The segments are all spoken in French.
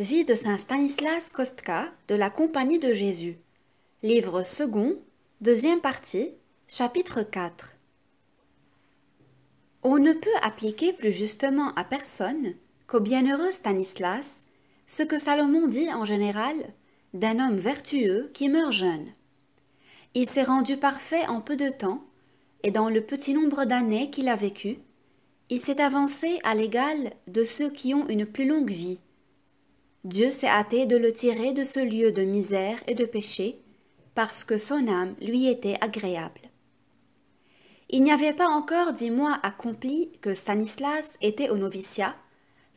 Vie de Saint Stanislas Kostka de la Compagnie de Jésus. Livre second, deuxième partie, chapitre 4. On ne peut appliquer plus justement à personne qu'au bienheureux Stanislas ce que Salomon dit en général d'un homme vertueux qui meurt jeune. Il s'est rendu parfait en peu de temps, et dans le petit nombre d'années qu'il a vécu, il s'est avancé à l'égal de ceux qui ont une plus longue vie Dieu s'est hâté de le tirer de ce lieu de misère et de péché, parce que son âme lui était agréable. Il n'y avait pas encore dix mois accomplis que Stanislas était au noviciat,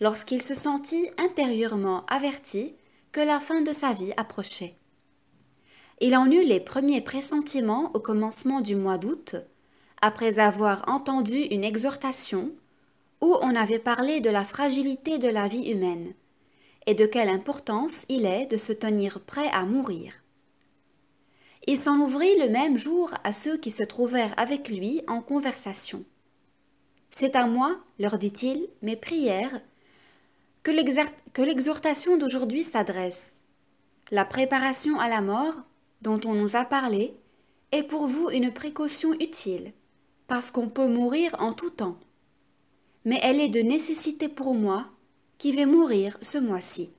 lorsqu'il se sentit intérieurement averti que la fin de sa vie approchait. Il en eut les premiers pressentiments au commencement du mois d'août, après avoir entendu une exhortation où on avait parlé de la fragilité de la vie humaine et de quelle importance il est de se tenir prêt à mourir. Il s'en ouvrit le même jour à ceux qui se trouvèrent avec lui en conversation. C'est à moi, leur dit-il, mes prières, que l'exhortation d'aujourd'hui s'adresse. La préparation à la mort, dont on nous a parlé, est pour vous une précaution utile, parce qu'on peut mourir en tout temps. Mais elle est de nécessité pour moi, qui va mourir ce mois-ci.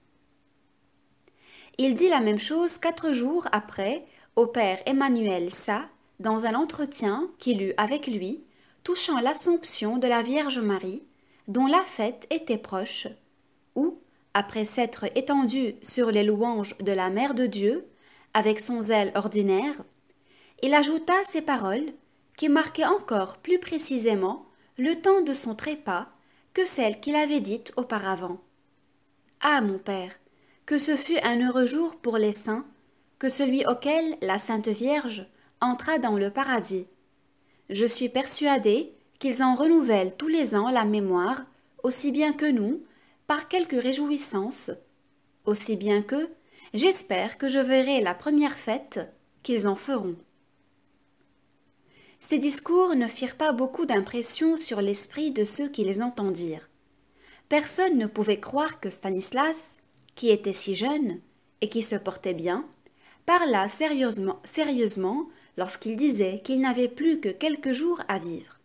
Il dit la même chose quatre jours après au père Emmanuel Sa dans un entretien qu'il eut avec lui touchant l'Assomption de la Vierge Marie, dont la fête était proche, où, après s'être étendu sur les louanges de la Mère de Dieu, avec son zèle ordinaire, il ajouta ces paroles qui marquaient encore plus précisément le temps de son trépas que celle qu'il avait dite auparavant. Ah, mon Père, que ce fut un heureux jour pour les saints, que celui auquel la Sainte Vierge entra dans le paradis. Je suis persuadée qu'ils en renouvellent tous les ans la mémoire, aussi bien que nous, par quelques réjouissances, aussi bien que j'espère que je verrai la première fête qu'ils en feront. Ces discours ne firent pas beaucoup d'impression sur l'esprit de ceux qui les entendirent. Personne ne pouvait croire que Stanislas, qui était si jeune et qui se portait bien, parla sérieusement, sérieusement lorsqu'il disait qu'il n'avait plus que quelques jours à vivre.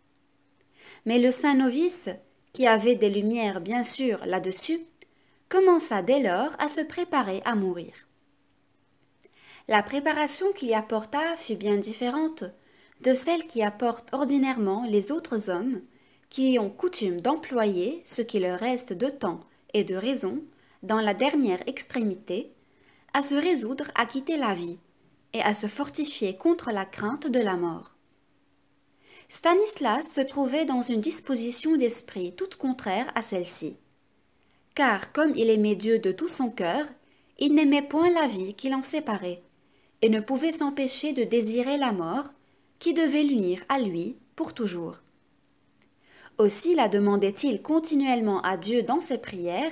Mais le saint novice, qui avait des lumières bien sûr là-dessus, commença dès lors à se préparer à mourir. La préparation qu'il y apporta fut bien différente de celles qui apportent ordinairement les autres hommes, qui ont coutume d'employer ce qui leur reste de temps et de raison, dans la dernière extrémité, à se résoudre à quitter la vie et à se fortifier contre la crainte de la mort. Stanislas se trouvait dans une disposition d'esprit toute contraire à celle-ci. Car comme il aimait Dieu de tout son cœur, il n'aimait point la vie qui l'en séparait, et ne pouvait s'empêcher de désirer la mort qui devait l'unir à lui pour toujours. Aussi la demandait-il continuellement à Dieu dans ses prières,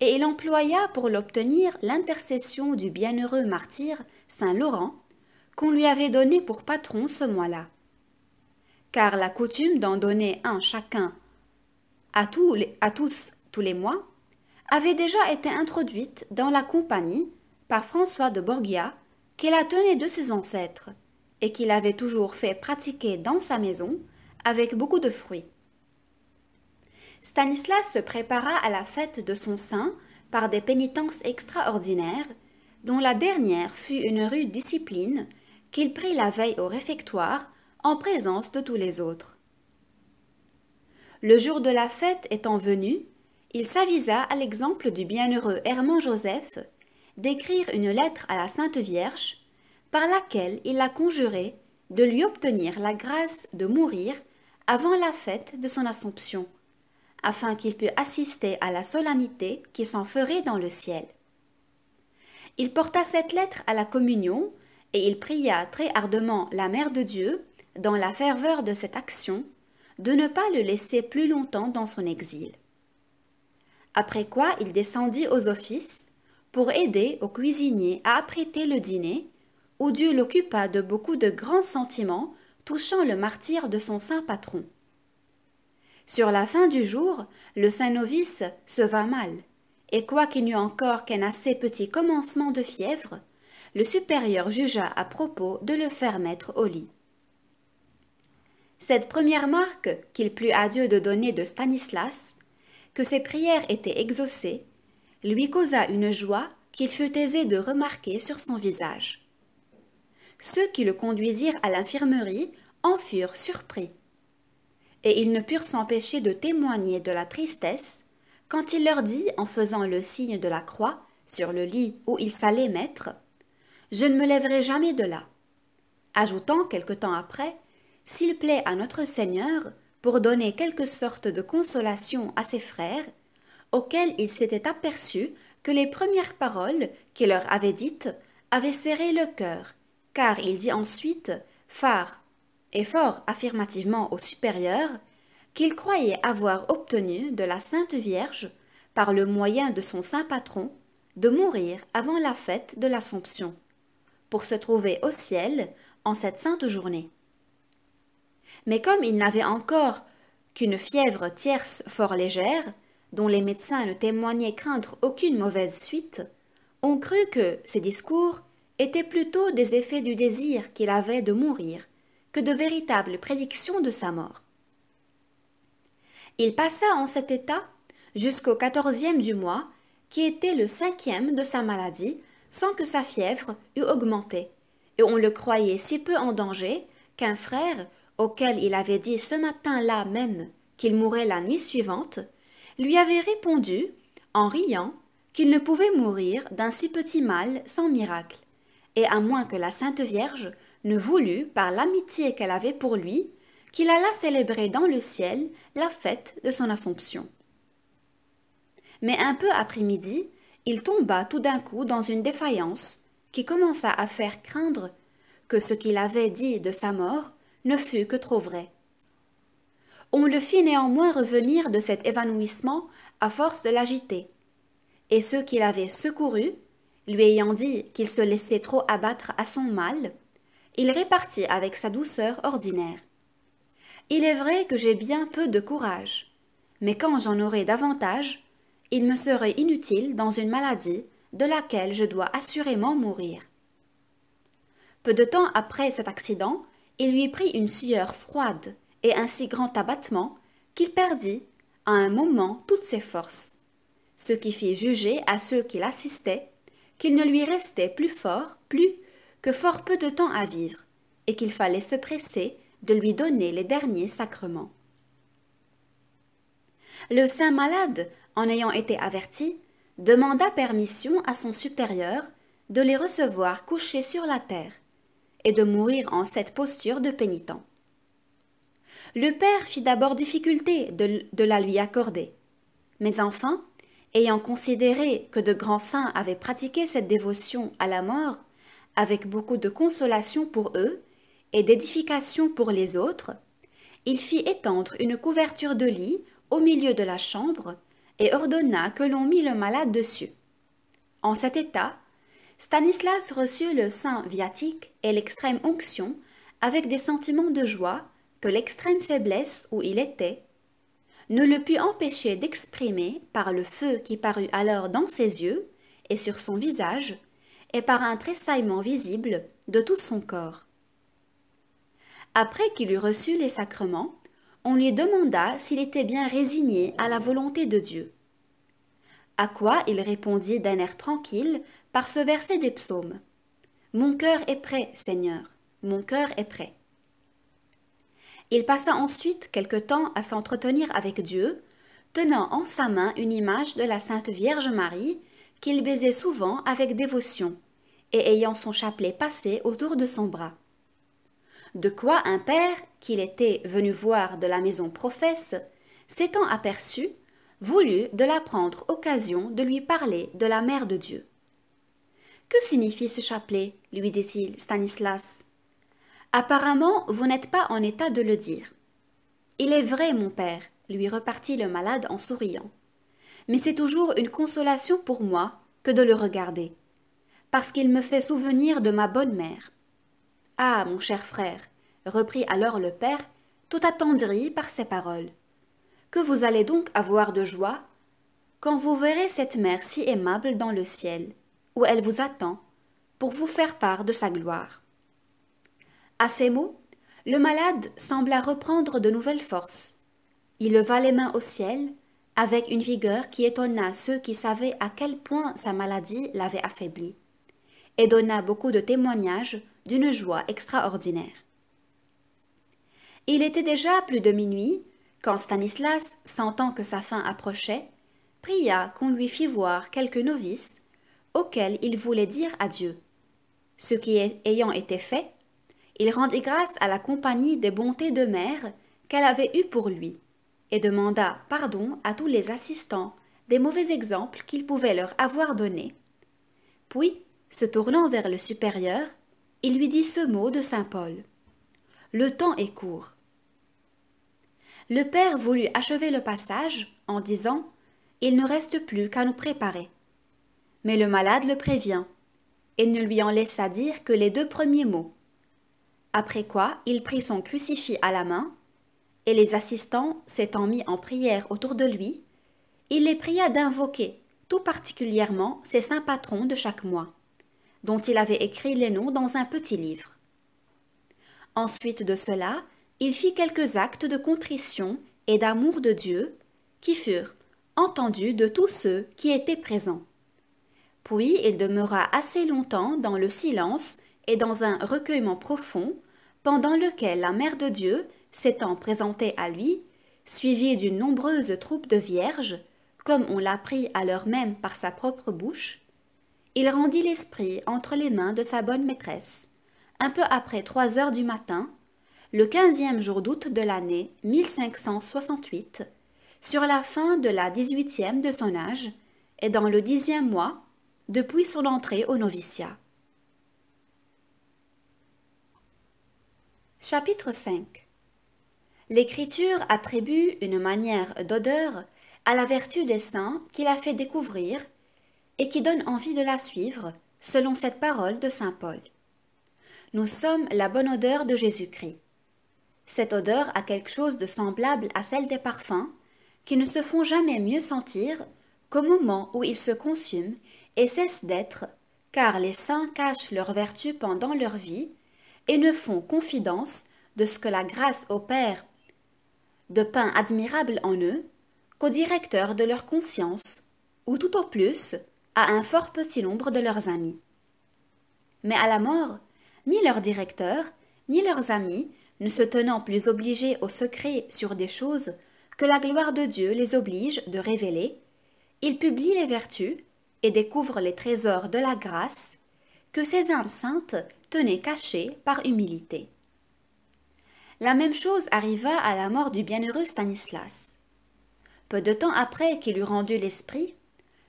et il employa pour l'obtenir l'intercession du bienheureux martyr Saint Laurent, qu'on lui avait donné pour patron ce mois-là. Car la coutume d'en donner un chacun à, tous, à tous tous les mois avait déjà été introduite dans la compagnie par François de Borgia, qui la tenait de ses ancêtres et qu'il avait toujours fait pratiquer dans sa maison avec beaucoup de fruits. Stanislas se prépara à la fête de son saint par des pénitences extraordinaires, dont la dernière fut une rude discipline qu'il prit la veille au réfectoire en présence de tous les autres. Le jour de la fête étant venu, il s'avisa à l'exemple du bienheureux Herman Joseph d'écrire une lettre à la Sainte Vierge par laquelle il l'a conjuré de lui obtenir la grâce de mourir avant la fête de son Assomption, afin qu'il pût assister à la solennité qui s'en ferait dans le ciel. Il porta cette lettre à la communion et il pria très ardemment la Mère de Dieu, dans la ferveur de cette action, de ne pas le laisser plus longtemps dans son exil. Après quoi il descendit aux offices pour aider au cuisinier à apprêter le dîner où Dieu l'occupa de beaucoup de grands sentiments touchant le martyr de son saint patron. Sur la fin du jour, le saint novice se va mal, et quoiqu'il n'eût encore qu'un assez petit commencement de fièvre, le supérieur jugea à propos de le faire mettre au lit. Cette première marque qu'il plut à Dieu de donner de Stanislas, que ses prières étaient exaucées, lui causa une joie qu'il fut aisé de remarquer sur son visage. Ceux qui le conduisirent à l'infirmerie en furent surpris. Et ils ne purent s'empêcher de témoigner de la tristesse quand il leur dit, en faisant le signe de la croix sur le lit où il s'allait mettre, Je ne me lèverai jamais de là. Ajoutant quelque temps après, S'il plaît à notre Seigneur, pour donner quelque sorte de consolation à ses frères, auxquels il s'était aperçu que les premières paroles qu'il leur avait dites avaient serré le cœur car il dit ensuite phare et fort affirmativement au supérieur qu'il croyait avoir obtenu de la Sainte Vierge, par le moyen de son saint patron, de mourir avant la fête de l'Assomption, pour se trouver au ciel en cette sainte journée. Mais comme il n'avait encore qu'une fièvre tierce fort légère, dont les médecins ne témoignaient craindre aucune mauvaise suite, on crut que ses discours étaient plutôt des effets du désir qu'il avait de mourir que de véritables prédictions de sa mort. Il passa en cet état jusqu'au quatorzième du mois, qui était le cinquième de sa maladie, sans que sa fièvre eût augmenté, et on le croyait si peu en danger qu'un frère, auquel il avait dit ce matin-là même qu'il mourait la nuit suivante, lui avait répondu, en riant, qu'il ne pouvait mourir d'un si petit mal sans miracle et à moins que la Sainte Vierge ne voulût, par l'amitié qu'elle avait pour lui, qu'il alla célébrer dans le ciel la fête de son Assomption. Mais un peu après midi, il tomba tout d'un coup dans une défaillance qui commença à faire craindre que ce qu'il avait dit de sa mort ne fût que trop vrai. On le fit néanmoins revenir de cet évanouissement à force de l'agiter, et ceux qui l'avaient secouru lui ayant dit qu'il se laissait trop abattre à son mal, il répartit avec sa douceur ordinaire. Il est vrai que j'ai bien peu de courage, mais quand j'en aurai davantage, il me serait inutile dans une maladie de laquelle je dois assurément mourir. Peu de temps après cet accident, il lui prit une sueur froide et un si grand abattement qu'il perdit, à un moment, toutes ses forces, ce qui fit juger à ceux qui l'assistaient qu'il ne lui restait plus fort, plus que fort peu de temps à vivre, et qu'il fallait se presser de lui donner les derniers sacrements. Le saint malade, en ayant été averti, demanda permission à son supérieur de les recevoir couchés sur la terre et de mourir en cette posture de pénitent. Le père fit d'abord difficulté de, de la lui accorder, mais enfin ayant considéré que de grands saints avaient pratiqué cette dévotion à la mort, avec beaucoup de consolation pour eux et d'édification pour les autres, il fit étendre une couverture de lit au milieu de la chambre et ordonna que l'on mit le malade dessus. En cet état, Stanislas reçut le saint viatique et l'extrême onction avec des sentiments de joie que l'extrême faiblesse où il était ne le put empêcher d'exprimer, par le feu qui parut alors dans ses yeux et sur son visage, et par un tressaillement visible de tout son corps. Après qu'il eut reçu les sacrements, on lui demanda s'il était bien résigné à la volonté de Dieu. À quoi il répondit d'un air tranquille par ce verset des psaumes. Mon cœur est prêt, Seigneur, mon cœur est prêt. Il passa ensuite quelque temps à s'entretenir avec Dieu, tenant en sa main une image de la Sainte Vierge Marie, qu'il baisait souvent avec dévotion, et ayant son chapelet passé autour de son bras. De quoi un père, qu'il était venu voir de la maison professe, s'étant aperçu, voulut de la prendre occasion de lui parler de la mère de Dieu. Que signifie ce chapelet lui dit-il Stanislas. Apparemment, vous n'êtes pas en état de le dire. Il est vrai, mon père, lui repartit le malade en souriant. Mais c'est toujours une consolation pour moi que de le regarder, parce qu'il me fait souvenir de ma bonne mère. Ah, mon cher frère, reprit alors le père, tout attendri par ces paroles. Que vous allez donc avoir de joie quand vous verrez cette mère si aimable dans le ciel, où elle vous attend, pour vous faire part de sa gloire. À ces mots, le malade sembla reprendre de nouvelles forces. Il leva les mains au ciel, avec une vigueur qui étonna ceux qui savaient à quel point sa maladie l'avait affaibli, et donna beaucoup de témoignages d'une joie extraordinaire. Il était déjà plus de minuit quand Stanislas, sentant que sa fin approchait, pria qu'on lui fît voir quelques novices auxquels il voulait dire adieu. Ce qui ayant été fait, il rendit grâce à la compagnie des bontés de mère qu'elle avait eues pour lui, et demanda pardon à tous les assistants des mauvais exemples qu'il pouvait leur avoir donnés. Puis, se tournant vers le supérieur, il lui dit ce mot de saint Paul. Le temps est court. Le Père voulut achever le passage en disant Il ne reste plus qu'à nous préparer. Mais le malade le prévient et ne lui en laissa dire que les deux premiers mots. Après quoi, il prit son crucifix à la main, et les assistants s'étant mis en prière autour de lui, il les pria d'invoquer tout particulièrement ses saints patrons de chaque mois, dont il avait écrit les noms dans un petit livre. Ensuite de cela, il fit quelques actes de contrition et d'amour de Dieu, qui furent entendus de tous ceux qui étaient présents. Puis il demeura assez longtemps dans le silence et dans un recueillement profond, pendant lequel la Mère de Dieu s'étant présentée à lui, suivie d'une nombreuse troupe de vierges, comme on l'a pris à l'heure même par sa propre bouche, il rendit l'esprit entre les mains de sa bonne maîtresse, un peu après trois heures du matin, le quinzième jour d'août de l'année 1568, sur la fin de la dix-huitième de son âge, et dans le dixième mois, depuis son entrée au noviciat. Chapitre 5 L'Écriture attribue une manière d'odeur à la vertu des saints qu'il a fait découvrir et qui donne envie de la suivre, selon cette parole de Saint Paul. Nous sommes la bonne odeur de Jésus-Christ. Cette odeur a quelque chose de semblable à celle des parfums, qui ne se font jamais mieux sentir qu'au moment où ils se consument et cessent d'être, car les saints cachent leur vertu pendant leur vie et ne font confidence de ce que la grâce opère de pain admirable en eux qu'au directeur de leur conscience, ou tout au plus à un fort petit nombre de leurs amis. Mais à la mort, ni leur directeur, ni leurs amis, ne se tenant plus obligés au secret sur des choses que la gloire de Dieu les oblige de révéler, ils publient les vertus et découvrent les trésors de la grâce que ces âmes saintes tenait caché par humilité. La même chose arriva à la mort du bienheureux Stanislas. Peu de temps après qu'il eut rendu l'esprit,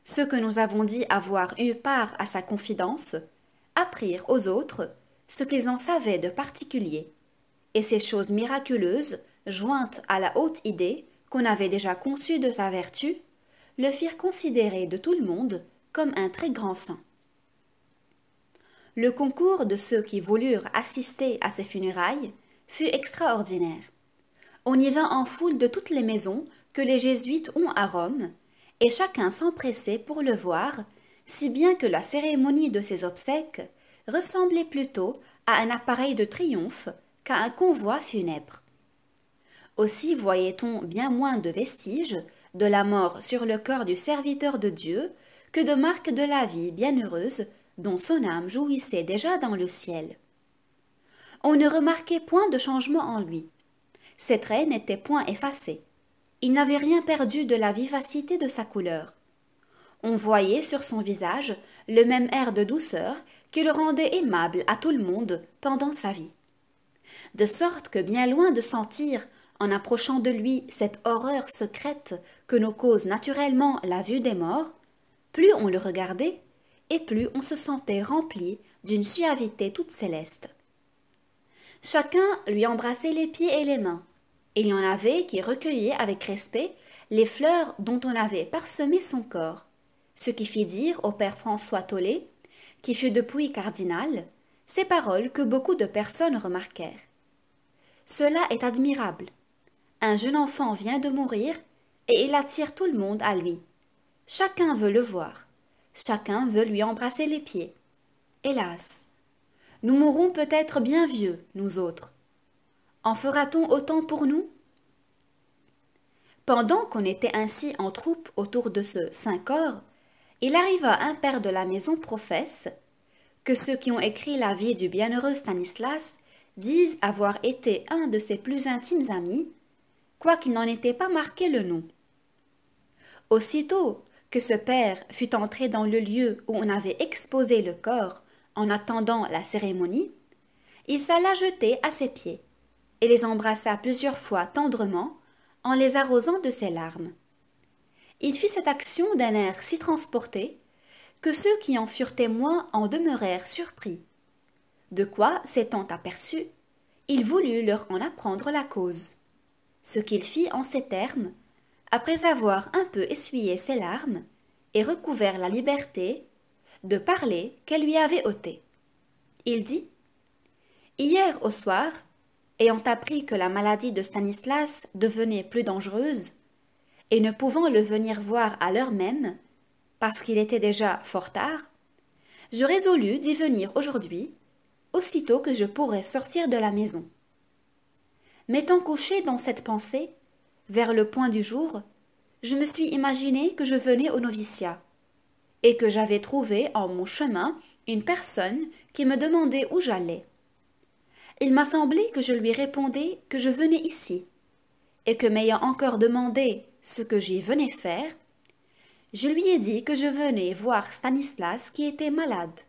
ceux que nous avons dit avoir eu part à sa confidence apprirent aux autres ce qu'ils en savaient de particulier, et ces choses miraculeuses, jointes à la haute idée qu'on avait déjà conçue de sa vertu, le firent considérer de tout le monde comme un très grand saint. Le concours de ceux qui voulurent assister à ses funérailles fut extraordinaire. On y vint en foule de toutes les maisons que les Jésuites ont à Rome, et chacun s'empressait pour le voir, si bien que la cérémonie de ses obsèques ressemblait plutôt à un appareil de triomphe qu'à un convoi funèbre. Aussi voyait-on bien moins de vestiges de la mort sur le corps du serviteur de Dieu que de marques de la vie bienheureuse dont son âme jouissait déjà dans le ciel. On ne remarquait point de changement en lui. Ses traits n'étaient point effacés. Il n'avait rien perdu de la vivacité de sa couleur. On voyait sur son visage le même air de douceur qui le rendait aimable à tout le monde pendant sa vie. De sorte que bien loin de sentir, en approchant de lui, cette horreur secrète que nous cause naturellement la vue des morts, plus on le regardait, et plus on se sentait rempli d'une suavité toute céleste. Chacun lui embrassait les pieds et les mains. Il y en avait qui recueillaient avec respect les fleurs dont on avait parsemé son corps, ce qui fit dire au père François Tollet, qui fut depuis cardinal, ces paroles que beaucoup de personnes remarquèrent. Cela est admirable. Un jeune enfant vient de mourir et il attire tout le monde à lui. Chacun veut le voir. Chacun veut lui embrasser les pieds. Hélas Nous mourrons peut-être bien vieux, nous autres. En fera-t-on autant pour nous Pendant qu'on était ainsi en troupe autour de ce Saint-Corps, il arriva un père de la maison professe que ceux qui ont écrit la vie du bienheureux Stanislas disent avoir été un de ses plus intimes amis, quoiqu'il n'en était pas marqué le nom. Aussitôt, que ce père fût entré dans le lieu où on avait exposé le corps en attendant la cérémonie, il s'alla jeter à ses pieds et les embrassa plusieurs fois tendrement en les arrosant de ses larmes. Il fit cette action d'un air si transporté que ceux qui en furent témoins en demeurèrent surpris. De quoi, s'étant aperçus, il voulut leur en apprendre la cause. Ce qu'il fit en ces termes après avoir un peu essuyé ses larmes et recouvert la liberté de parler qu'elle lui avait ôtée. Il dit Hier au soir, ayant appris que la maladie de Stanislas devenait plus dangereuse, et ne pouvant le venir voir à l'heure même, parce qu'il était déjà fort tard, je résolus d'y venir aujourd'hui, aussitôt que je pourrais sortir de la maison. M'étant couché dans cette pensée, vers le point du jour, je me suis imaginé que je venais au noviciat et que j'avais trouvé en mon chemin une personne qui me demandait où j'allais. Il m'a semblé que je lui répondais que je venais ici et que m'ayant encore demandé ce que j'y venais faire, je lui ai dit que je venais voir Stanislas qui était malade.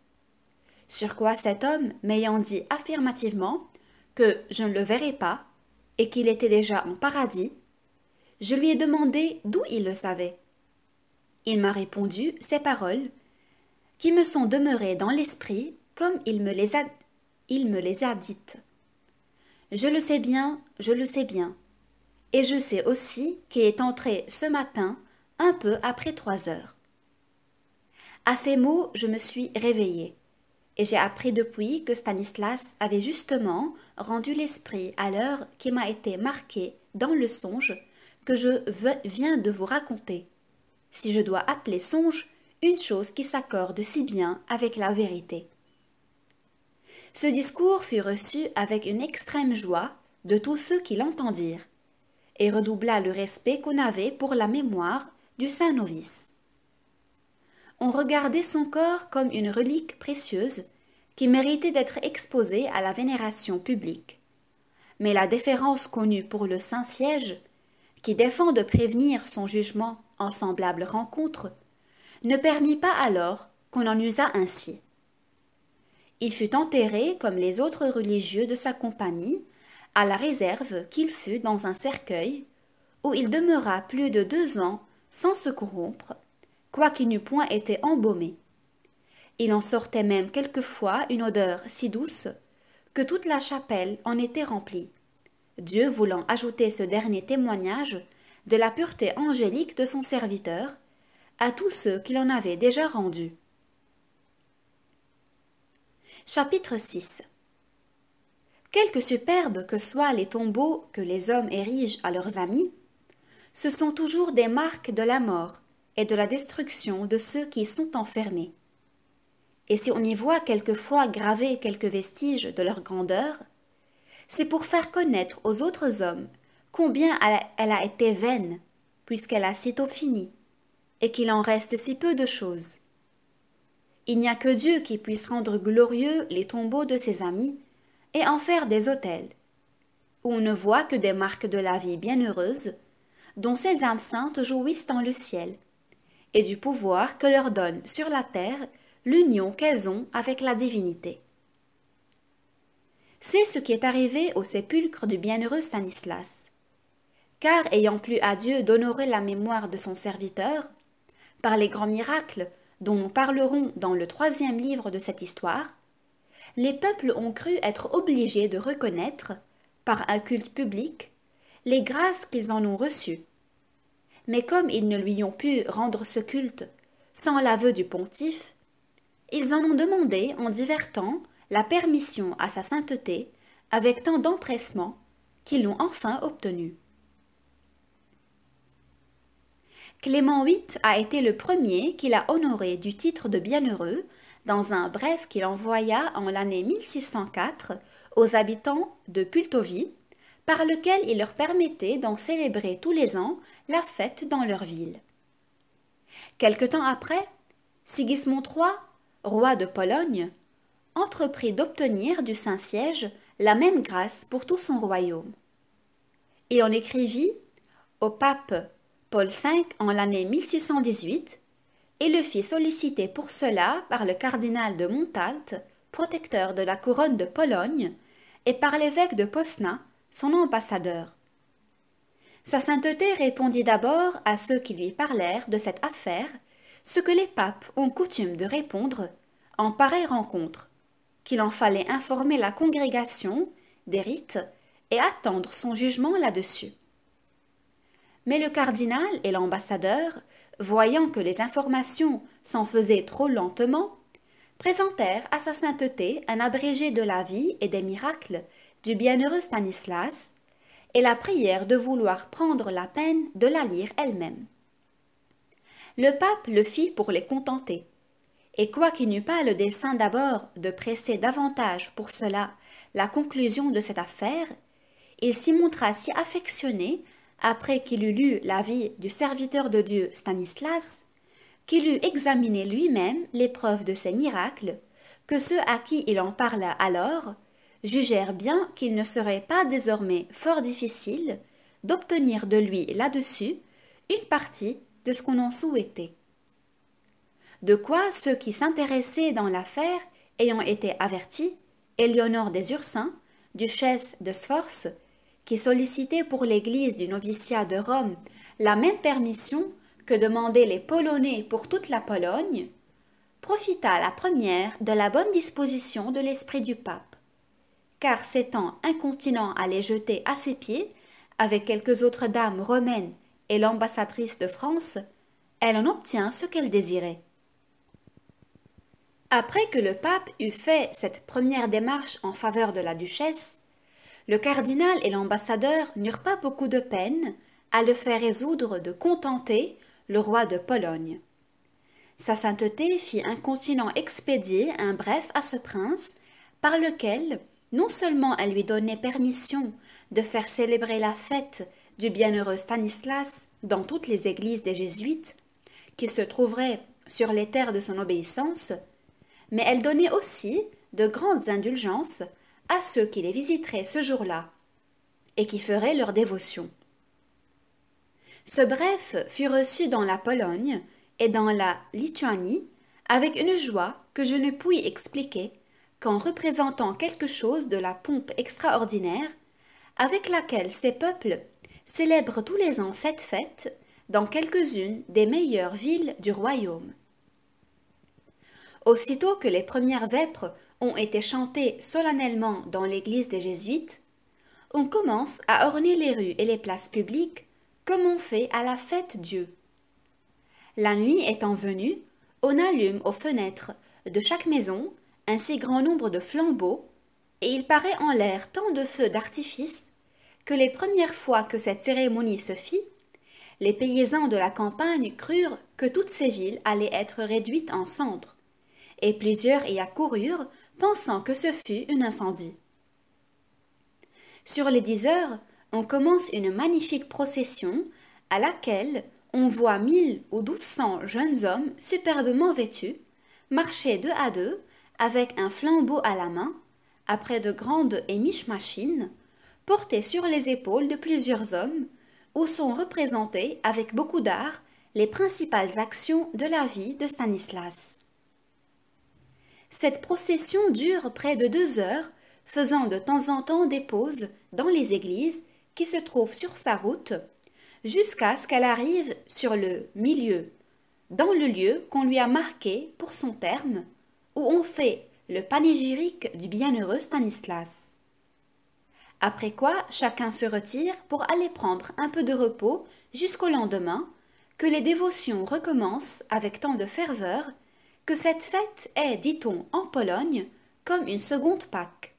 Sur quoi cet homme m'ayant dit affirmativement que je ne le verrais pas et qu'il était déjà en paradis, je lui ai demandé d'où il le savait. Il m'a répondu ces paroles, qui me sont demeurées dans l'esprit comme il me les a, il me les a dites. Je le sais bien, je le sais bien. Et je sais aussi qu'il est entré ce matin, un peu après trois heures. À ces mots, je me suis réveillée, et j'ai appris depuis que Stanislas avait justement rendu l'esprit à l'heure qui m'a été marquée dans le songe que je viens de vous raconter, si je dois appeler songe une chose qui s'accorde si bien avec la vérité. Ce discours fut reçu avec une extrême joie de tous ceux qui l'entendirent, et redoubla le respect qu'on avait pour la mémoire du saint novice. On regardait son corps comme une relique précieuse qui méritait d'être exposée à la vénération publique. Mais la déférence connue pour le Saint-Siège qui défend de prévenir son jugement en semblable rencontre, ne permit pas alors qu'on en usât ainsi. Il fut enterré comme les autres religieux de sa compagnie, à la réserve qu'il fut dans un cercueil, où il demeura plus de deux ans sans se corrompre, quoiqu'il n'eût point été embaumé. Il en sortait même quelquefois une odeur si douce que toute la chapelle en était remplie. Dieu voulant ajouter ce dernier témoignage de la pureté angélique de son serviteur à tous ceux qu'il en avait déjà rendus. Chapitre 6 Quelque superbes que soient les tombeaux que les hommes érigent à leurs amis, ce sont toujours des marques de la mort et de la destruction de ceux qui y sont enfermés. Et si on y voit quelquefois graver quelques vestiges de leur grandeur, c'est pour faire connaître aux autres hommes combien elle a, été vaine, puisqu'elle a sitôt fini, et qu'il en reste si peu de choses. Il n'y a que Dieu qui puisse rendre glorieux les tombeaux de ses amis et en faire des autels, où on ne voit que des marques de la vie bienheureuse, dont ces âmes saintes jouissent dans le ciel, et du pouvoir que leur donne sur la terre l'union qu'elles ont avec la divinité. C'est ce qui est arrivé au sépulcre du bienheureux Stanislas. Car ayant plu à Dieu d'honorer la mémoire de son serviteur, par les grands miracles dont nous parlerons dans le troisième livre de cette histoire, les peuples ont cru être obligés de reconnaître, par un culte public, les grâces qu'ils en ont reçues. Mais comme ils ne lui ont pu rendre ce culte sans l'aveu du pontife, ils en ont demandé en divertant la permission à sa sainteté avec tant d'empressement qu'ils l'ont enfin obtenue. Clément VIII a été le premier qui l'a honoré du titre de bienheureux dans un bref qu'il envoya en l'année 1604 aux habitants de Pultovie, par lequel il leur permettait d'en célébrer tous les ans la fête dans leur ville. Quelque temps après, Sigismond III, roi de Pologne, entreprit d'obtenir du Saint-Siège la même grâce pour tout son royaume. Il en écrivit au pape Paul V en l'année 1618 et le fit solliciter pour cela par le cardinal de Montalt, protecteur de la couronne de Pologne, et par l'évêque de Posna, son ambassadeur. Sa sainteté répondit d'abord à ceux qui lui parlèrent de cette affaire, ce que les papes ont coutume de répondre en pareille rencontre, qu'il en fallait informer la congrégation des rites et attendre son jugement là-dessus. Mais le cardinal et l'ambassadeur, voyant que les informations s'en faisaient trop lentement, présentèrent à sa sainteté un abrégé de la vie et des miracles du bienheureux Stanislas et la prière de vouloir prendre la peine de la lire elle-même. Le pape le fit pour les contenter, et quoiqu'il n'eût pas le dessein d'abord de presser davantage pour cela la conclusion de cette affaire, il s'y montra si affectionné, après qu'il eut lu la vie du serviteur de Dieu Stanislas, qu'il eut examiné lui-même les preuves de ses miracles, que ceux à qui il en parla alors jugèrent bien qu'il ne serait pas désormais fort difficile d'obtenir de lui là-dessus une partie de ce qu'on en souhaitait de quoi ceux qui s'intéressaient dans l'affaire, ayant été avertis, Éléonore des Ursins, duchesse de Sforce, qui sollicitait pour l'église du noviciat de Rome la même permission que demandaient les Polonais pour toute la Pologne, profita la première de la bonne disposition de l'esprit du pape, car s'étant incontinent à les jeter à ses pieds, avec quelques autres dames romaines et l'ambassadrice de France, elle en obtient ce qu'elle désirait. Après que le pape eut fait cette première démarche en faveur de la duchesse, le cardinal et l'ambassadeur n'eurent pas beaucoup de peine à le faire résoudre de contenter le roi de Pologne. Sa sainteté fit un continent expédier un bref à ce prince, par lequel non seulement elle lui donnait permission de faire célébrer la fête du bienheureux Stanislas dans toutes les églises des jésuites, qui se trouveraient sur les terres de son obéissance, mais elle donnait aussi de grandes indulgences à ceux qui les visiteraient ce jour-là et qui feraient leur dévotion. Ce bref fut reçu dans la Pologne et dans la Lituanie avec une joie que je ne puis expliquer qu'en représentant quelque chose de la pompe extraordinaire avec laquelle ces peuples célèbrent tous les ans cette fête dans quelques-unes des meilleures villes du royaume. Aussitôt que les premières vêpres ont été chantées solennellement dans l'église des Jésuites, on commence à orner les rues et les places publiques comme on fait à la fête Dieu. La nuit étant venue, on allume aux fenêtres de chaque maison un si grand nombre de flambeaux, et il paraît en l'air tant de feux d'artifice que les premières fois que cette cérémonie se fit, les paysans de la campagne crurent que toutes ces villes allaient être réduites en cendres et plusieurs y accoururent, pensant que ce fut un incendie. Sur les dix heures, on commence une magnifique procession à laquelle on voit mille ou douze cents jeunes hommes superbement vêtus, marcher deux à deux, avec un flambeau à la main, après de grandes et miches machines, portées sur les épaules de plusieurs hommes, où sont représentées avec beaucoup d'art les principales actions de la vie de Stanislas. Cette procession dure près de deux heures, faisant de temps en temps des pauses dans les églises qui se trouvent sur sa route, jusqu'à ce qu'elle arrive sur le milieu, dans le lieu qu'on lui a marqué pour son terme, où on fait le panégyrique du bienheureux Stanislas. Après quoi, chacun se retire pour aller prendre un peu de repos jusqu'au lendemain, que les dévotions recommencent avec tant de ferveur que cette fête est, dit-on, en Pologne, comme une seconde Pâque.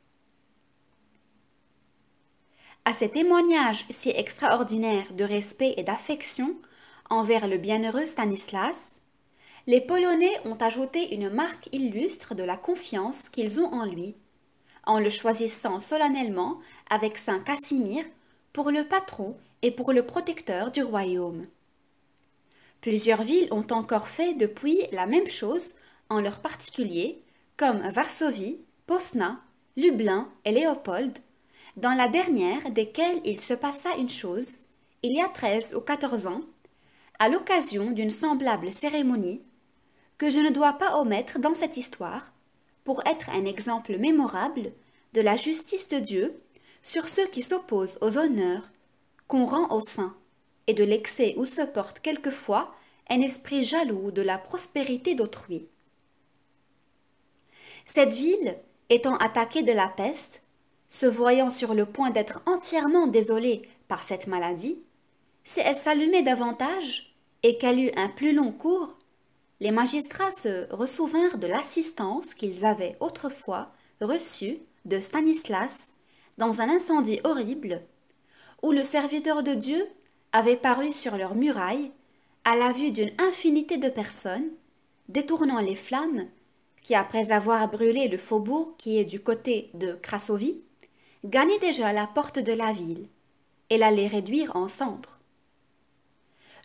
À ces témoignages si extraordinaires de respect et d'affection envers le bienheureux Stanislas, les Polonais ont ajouté une marque illustre de la confiance qu'ils ont en lui, en le choisissant solennellement avec Saint Casimir pour le patron et pour le protecteur du royaume. Plusieurs villes ont encore fait depuis la même chose en leur particulier, comme Varsovie, Posna, Lublin et Léopold, dans la dernière desquelles il se passa une chose, il y a 13 ou 14 ans, à l'occasion d'une semblable cérémonie, que je ne dois pas omettre dans cette histoire, pour être un exemple mémorable de la justice de Dieu sur ceux qui s'opposent aux honneurs qu'on rend aux saints et de l'excès où se porte quelquefois un esprit jaloux de la prospérité d'autrui. Cette ville, étant attaquée de la peste, se voyant sur le point d'être entièrement désolée par cette maladie, si elle s'allumait davantage et qu'elle eut un plus long cours, les magistrats se ressouvinrent de l'assistance qu'ils avaient autrefois reçue de Stanislas dans un incendie horrible, où le serviteur de Dieu avaient paru sur leurs murailles à la vue d'une infinité de personnes, détournant les flammes qui, après avoir brûlé le faubourg qui est du côté de Crasovie, gagnaient déjà la porte de la ville et les réduire en cendres.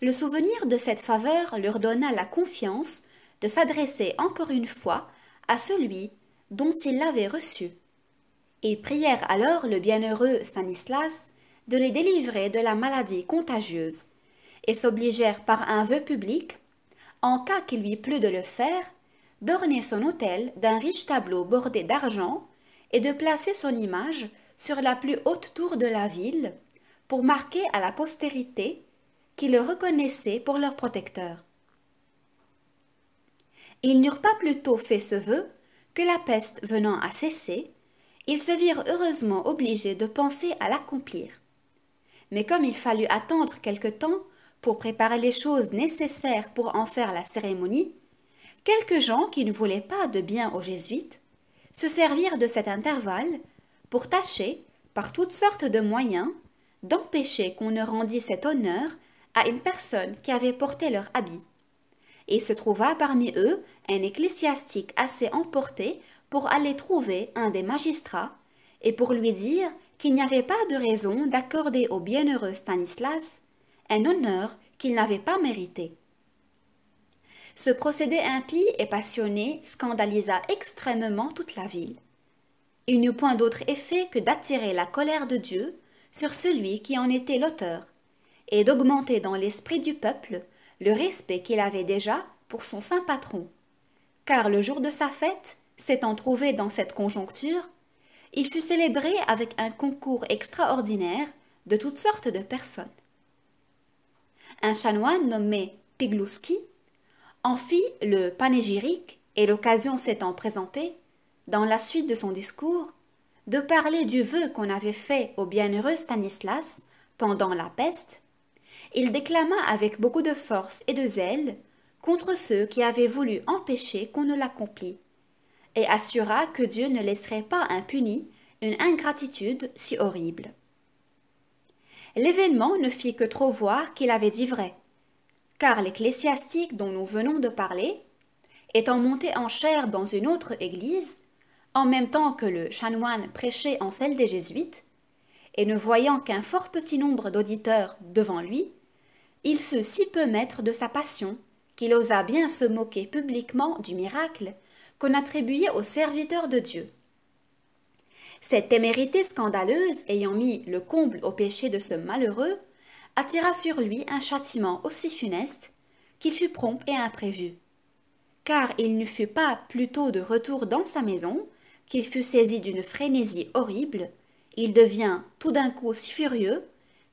Le souvenir de cette faveur leur donna la confiance de s'adresser encore une fois à celui dont ils l'avaient reçu. Ils prièrent alors le bienheureux Stanislas de les délivrer de la maladie contagieuse et s'obligèrent par un vœu public, en cas qu'il lui plût de le faire, d'orner son hôtel d'un riche tableau bordé d'argent et de placer son image sur la plus haute tour de la ville pour marquer à la postérité qu'ils le reconnaissaient pour leur protecteur. Ils n'eurent pas plus tôt fait ce vœu que la peste venant à cesser, ils se virent heureusement obligés de penser à l'accomplir mais comme il fallut attendre quelque temps pour préparer les choses nécessaires pour en faire la cérémonie, quelques gens qui ne voulaient pas de bien aux jésuites se servirent de cet intervalle pour tâcher, par toutes sortes de moyens, d'empêcher qu'on ne rendît cet honneur à une personne qui avait porté leur habit. Et se trouva parmi eux un ecclésiastique assez emporté pour aller trouver un des magistrats et pour lui dire qu'il n'y avait pas de raison d'accorder au bienheureux Stanislas un honneur qu'il n'avait pas mérité. Ce procédé impie et passionné scandalisa extrêmement toute la ville. Il n'eut point d'autre effet que d'attirer la colère de Dieu sur celui qui en était l'auteur, et d'augmenter dans l'esprit du peuple le respect qu'il avait déjà pour son saint patron. Car le jour de sa fête, s'étant trouvé dans cette conjoncture, il fut célébré avec un concours extraordinaire de toutes sortes de personnes. Un chanoine nommé Piglouski en fit le panégyrique et l'occasion s'étant présentée, dans la suite de son discours, de parler du vœu qu'on avait fait au bienheureux Stanislas pendant la peste, il déclama avec beaucoup de force et de zèle contre ceux qui avaient voulu empêcher qu'on ne l'accomplît et assura que Dieu ne laisserait pas impuni une ingratitude si horrible. L'événement ne fit que trop voir qu'il avait dit vrai, car l'ecclésiastique dont nous venons de parler, étant monté en chair dans une autre église, en même temps que le chanoine prêchait en celle des jésuites, et ne voyant qu'un fort petit nombre d'auditeurs devant lui, il fut si peu maître de sa passion qu'il osa bien se moquer publiquement du miracle qu'on attribuait aux serviteurs de Dieu. Cette témérité scandaleuse ayant mis le comble au péché de ce malheureux, attira sur lui un châtiment aussi funeste qu'il fut prompt et imprévu. Car il ne fut pas plutôt de retour dans sa maison qu'il fut saisi d'une frénésie horrible, il devint tout d'un coup si furieux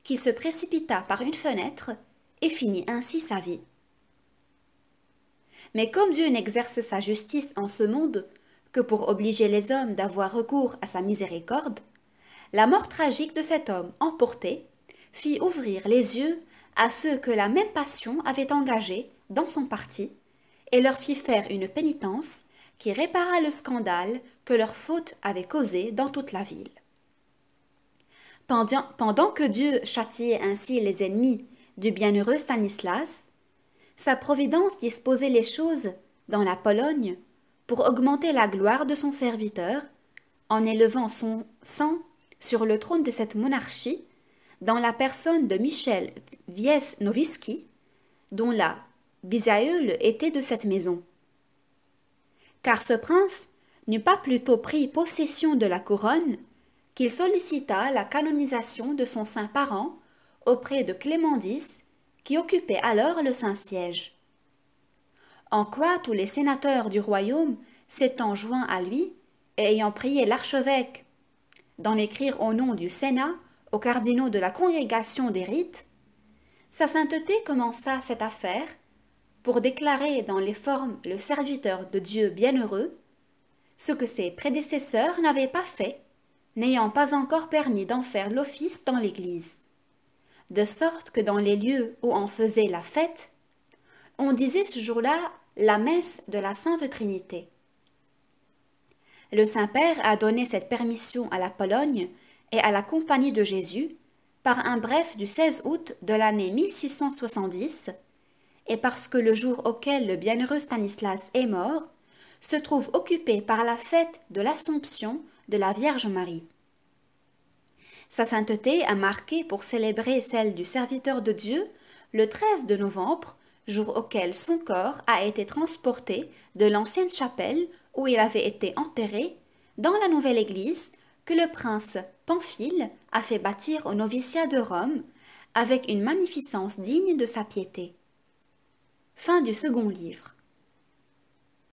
qu'il se précipita par une fenêtre et finit ainsi sa vie. Mais comme Dieu n'exerce sa justice en ce monde que pour obliger les hommes d'avoir recours à sa miséricorde, la mort tragique de cet homme emporté fit ouvrir les yeux à ceux que la même passion avait engagés dans son parti et leur fit faire une pénitence qui répara le scandale que leur faute avait causé dans toute la ville. Pendant, que Dieu châtiait ainsi les ennemis du bienheureux Stanislas, sa providence disposait les choses dans la Pologne pour augmenter la gloire de son serviteur en élevant son sang sur le trône de cette monarchie dans la personne de Michel Wiesnowski, dont la bisaïeule était de cette maison. Car ce prince n'eut pas plutôt pris possession de la couronne qu'il sollicita la canonisation de son saint parent auprès de Clément X qui occupait alors le Saint-Siège. En quoi tous les sénateurs du royaume s'étant joints à lui et ayant prié l'archevêque d'en écrire au nom du Sénat aux cardinaux de la congrégation des rites, Sa Sainteté commença cette affaire pour déclarer dans les formes le serviteur de Dieu bienheureux, ce que ses prédécesseurs n'avaient pas fait, n'ayant pas encore permis d'en faire l'office dans l'Église de sorte que dans les lieux où on faisait la fête, on disait ce jour-là la messe de la Sainte Trinité. Le Saint-Père a donné cette permission à la Pologne et à la Compagnie de Jésus par un bref du 16 août de l'année 1670 et parce que le jour auquel le bienheureux Stanislas est mort se trouve occupé par la fête de l'Assomption de la Vierge Marie. Sa sainteté a marqué pour célébrer celle du serviteur de Dieu le 13 de novembre, jour auquel son corps a été transporté de l'ancienne chapelle où il avait été enterré dans la nouvelle église que le prince Pamphile a fait bâtir au noviciat de Rome avec une magnificence digne de sa piété. Fin du second livre.